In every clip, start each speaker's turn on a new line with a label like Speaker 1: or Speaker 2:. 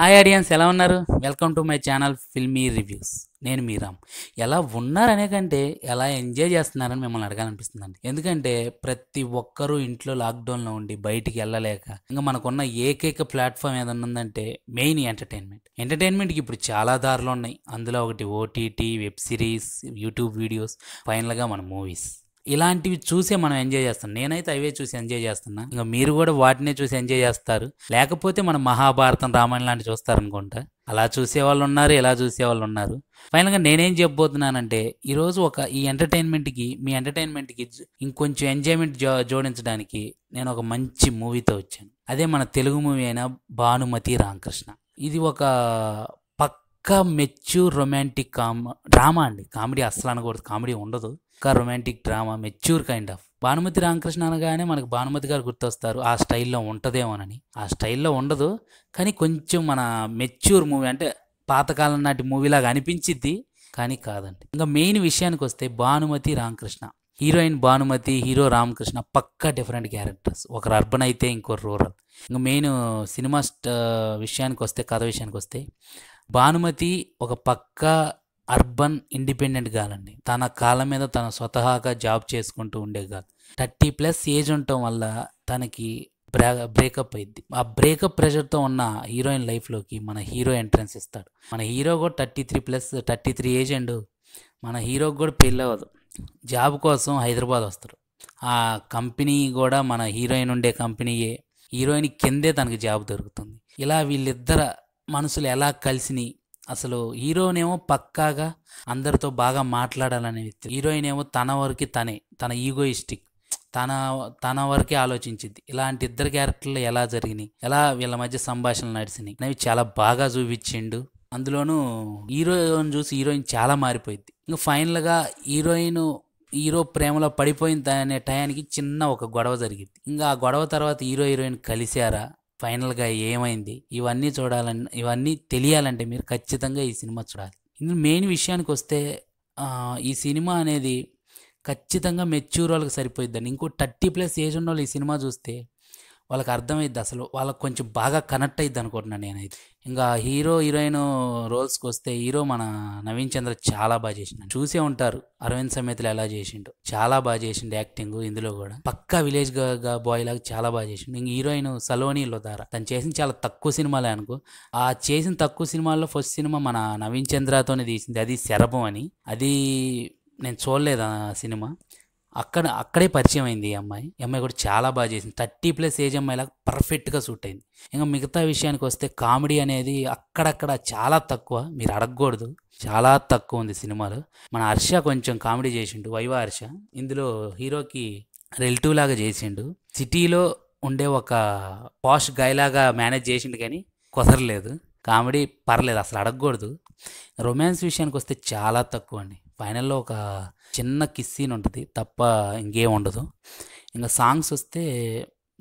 Speaker 1: hi audience ఎలా ఉన్నారు welcome to my channel filmy reviews నేను మీరామ్ ఎలా ఉన్నారనే కంటే ఎలా ఎంజాయ్ చేస్తున్నారని మిమ్మల్ని అడగాలనిపిస్తుందండి ఎందుకంటే ప్రతి ఒక్కరూ ఇంట్లో లాక్డౌన్లో ఉండి బయటికి వెళ్ళలేక ఇంకా మనకున్న ఏకైక ప్లాట్ఫామ్ ఏదన్నా ఉందంటే మెయిన్ ఎంటర్టైన్మెంట్ ఎంటర్టైన్మెంట్కి ఇప్పుడు చాలా దారులు ఉన్నాయి అందులో ఒకటి OTT web series YouTube videos ఫైనల్గా మన మూవీస్ ఇలాంటివి చూసే మనం ఎంజాయ్ చేస్తాం నేనైతే అవే చూసి ఎంజాయ్ చేస్తున్నా ఇంకా మీరు కూడా వాటినే చూసి ఎంజాయ్ చేస్తారు లేకపోతే మనం మహాభారతం రామాయణం లాంటి చూస్తారనుకుంటా అలా చూసేవాళ్ళు ఉన్నారు ఇలా చూసేవాళ్ళు ఉన్నారు ఫైనల్గా నేనేం చెప్పబోతున్నానంటే ఈరోజు ఒక ఈ ఎంటర్టైన్మెంట్కి మీ ఎంటర్టైన్మెంట్కి ఇంకొంచెం ఎంజాయ్మెంట్ జో జోడించడానికి నేను ఒక మంచి మూవీతో వచ్చాను అదే మన తెలుగు మూవీ అయిన భానుమతి రామకృష్ణ ఇది ఒక ఒక్క మెచ్యూర్ రొమాంటిక్ కామ డ్రామా అండి కామెడీ అస్సలు అనకూడదు కామెడీ ఉండదు ఒక్క romantic drama mature kind of Bhanumathi Ramakrishna అనగానే మనకు భానుమతి గారు గుర్తొస్తారు ఆ స్టైల్లో ఉంటుందేమోనని ఆ స్టైల్లో ఉండదు కానీ కొంచెం మన మెచ్యూర్ మూవీ అంటే పాతకాలం నాటి మూవీలాగా అనిపించిద్ది కానీ కాదండి ఇంకా మెయిన్ విషయానికి వస్తే భానుమతి రామకృష్ణ హీరోయిన్ భానుమతి హీరో రామకృష్ణ పక్కా డిఫరెంట్ క్యారెక్టర్స్ ఒకరు అర్బన్ అయితే ఇంకో రూరల్ ఇంకా మెయిన్ సినిమా విషయానికి వస్తే కథ విషయానికి వస్తే భానుమతి ఒక పక్క అర్బన్ ఇండిపెండెంట్ గాలండి తన కాళ్ళ మీద తన స్వతహాగా జాబ్ చేసుకుంటూ ఉండే కాదు థర్టీ ప్లస్ ఏజ్ ఉండటం వల్ల తనకి బ్రే బ్రేకప్ అయింది ఆ బ్రేకప్ ప్రెషర్తో ఉన్న హీరోయిన్ లైఫ్లోకి మన హీరో ఎంట్రన్స్ ఇస్తాడు మన హీరో కూడా thirty three plus thirty three age and మన హీరోకి కూడా పెళ్ళి అవ్వదు జాబ్ కోసం హైదరాబాద్ వస్తారు ఆ కంపెనీ కూడా మన హీరోయిన్ ఉండే కంపెనీయే హీరోయిన్ కిందే తనకి జాబ్ దొరుకుతుంది ఇలా వీళ్ళిద్దరు మనసులు ఎలా కలిసినాయి అసలు హీరోయిన్ ఏమో పక్కాగా అందరితో బాగా మాట్లాడాలనే వ్యక్తి హీరోయిన్ ఏమో తన వరకు తనే తన ఈగోయిస్టిక్ తన తన వరకే ఆలోచించింది ఇలాంటి ఇద్దరు క్యారెక్టర్లు ఎలా జరిగినాయి ఎలా వీళ్ళ మధ్య సంభాషణలు నడిచినాయి అనేవి చాలా బాగా చూపించిండు అందులోనూ హీరోయిన్ చూసి హీరోయిన్ చాలా మారిపోయింది ఇంకా ఫైనల్గా హీరోయిన్ హీరో ప్రేమలో పడిపోయింది అనే టయానికి చిన్న ఒక గొడవ జరిగింది ఇంకా ఆ గొడవ తర్వాత హీరో హీరోయిన్ కలిశారా ఫైనల్గా ఏమైంది ఇవన్నీ చూడాలని ఇవన్నీ తెలియాలంటే మీరు ఖచ్చితంగా ఈ సినిమా చూడాలి ఇందులో మెయిన్ విషయానికి వస్తే ఈ సినిమా అనేది ఖచ్చితంగా మెచ్యూర్ వాళ్ళకి సరిపోయిద్దని ఇంకో థర్టీ ప్లస్ ఏజ్ ఉన్న వాళ్ళు ఈ సినిమా చూస్తే వాళ్ళకి అర్థమైద్ది అసలు వాళ్ళకి కొంచెం బాగా కనెక్ట్ అయ్యిద్ది అనుకుంటున్నాను నేనైతే ఇంకా హీరో హీరోయిన్ రోల్స్కి వస్తే హీరో మన నవీన్ చంద్ర చాలా బాగా చేసిండు చూసే ఉంటారు అరవింద్ సమేతలు ఎలా చేసిండు చాలా బాగా చేసిండు యాక్టింగ్ ఇందులో కూడా పక్కా విలేజ్ బాయ్ లాగా చాలా బాగా చేసిండు ఇంక హీరోయిన్ సలోని లోదార తను చేసిన చాలా తక్కువ సినిమాలే అనుకో ఆ చేసిన తక్కువ సినిమాల్లో ఫస్ట్ సినిమా మన నవీన్ చంద్రతోనే తీసింది అది శరభం అని అది నేను చూడలేదు ఆ సినిమా అక్కడ అక్కడే పరిచయం అయింది ఈ అమ్మాయి ఈ అమ్మాయి కూడా చాలా బాగా చేసింది థర్టీ ప్లస్ ఏజ్ లాగా పర్ఫెక్ట్గా సూట్ అయింది ఇంకా మిగతా విషయానికి వస్తే కామెడీ అనేది అక్కడక్కడ చాలా తక్కువ మీరు అడగకూడదు చాలా తక్కువ ఉంది సినిమాలో మన హర్ష కొంచెం కామెడీ చేసిండు వైవా హర్ష ఇందులో హీరోకి రిలేటివ్ లాగా చేసిండు సిటీలో ఉండే ఒక పాష్ గాయలాగా మేనేజ్ చేసిండు కానీ కుదరలేదు కామెడీ పర్లేదు అసలు అడగకూడదు రొమాన్స్ విషయానికి వస్తే చాలా తక్కువ అండి ఫైనల్లో ఒక చిన్న కిస్ సీన్ ఉంటుంది తప్ప ఇంకేం ఉండదు ఇంకా సాంగ్స్ వస్తే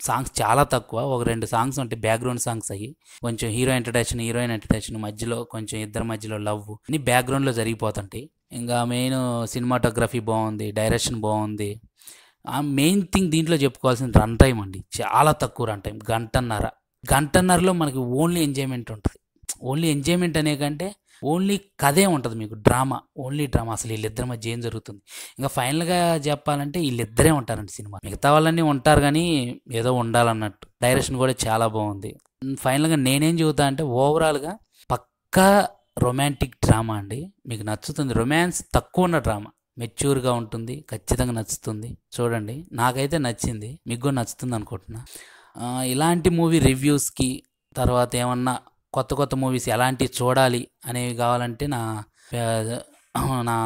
Speaker 1: సాంగ్స్ చాలా తక్కువ ఒక రెండు సాంగ్స్ ఉంటాయి బ్యాక్గ్రౌండ్ సాంగ్స్ అయ్యి కొంచెం హీరో ఇంట్రడక్షన్ హీరోయిన్ ఇంట్రడక్షన్ మధ్యలో కొంచెం ఇద్దరి మధ్యలో లవ్ అన్ని బ్యాక్గ్రౌండ్లో జరిగిపోతుంటాయి ఇంకా మెయిన్ సినిమాటోగ్రఫీ బాగుంది డైరెక్షన్ బాగుంది ఆ మెయిన్ థింగ్ దీంట్లో చెప్పుకోవాల్సింది రన్ టైం అండి చాలా తక్కువ రన్ టైం గంటన్నర గంటన్నరలో మనకి ఓన్లీ ఎంజాయ్మెంట్ ఉంటుంది ఓన్లీ ఎంజాయ్మెంట్ అనే కంటే ఓన్లీ కథే ఉంటుంది మీకు డ్రామా ఓన్లీ డ్రామా అసలు వీళ్ళిద్దరి మధ్య ఏం జరుగుతుంది ఇంకా ఫైనల్గా చెప్పాలంటే వీళ్ళిద్దరే ఉంటారండి సినిమా మిగతా వాళ్ళన్నీ ఉంటారు కానీ ఏదో ఉండాలన్నట్టు డైరెక్షన్ కూడా చాలా బాగుంది ఫైనల్గా నేనేం చెబుతా అంటే ఓవరాల్గా పక్కా రొమాంటిక్ డ్రామా అండి మీకు నచ్చుతుంది రొమాన్స్ తక్కువ ఉన్న డ్రామా మెచ్యూర్గా ఉంటుంది ఖచ్చితంగా నచ్చుతుంది చూడండి నాకైతే నచ్చింది మీకు కూడా నచ్చుతుంది అనుకుంటున్నా ఇలాంటి మూవీ రివ్యూస్కి తర్వాత ఏమన్నా కొత్త కొత్త మూవీస్ ఎలాంటివి చూడాలి అనేవి కావాలంటే నా నా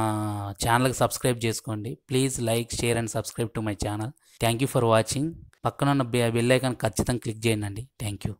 Speaker 1: ఛానల్కి సబ్స్క్రైబ్ చేసుకోండి please like share and subscribe to my channel thank you for watching పక్కన ఉన్న బెల్ ఐకాన్ ఖచ్చితంగా క్లిక్ చేయండి థ్యాంక్ యూ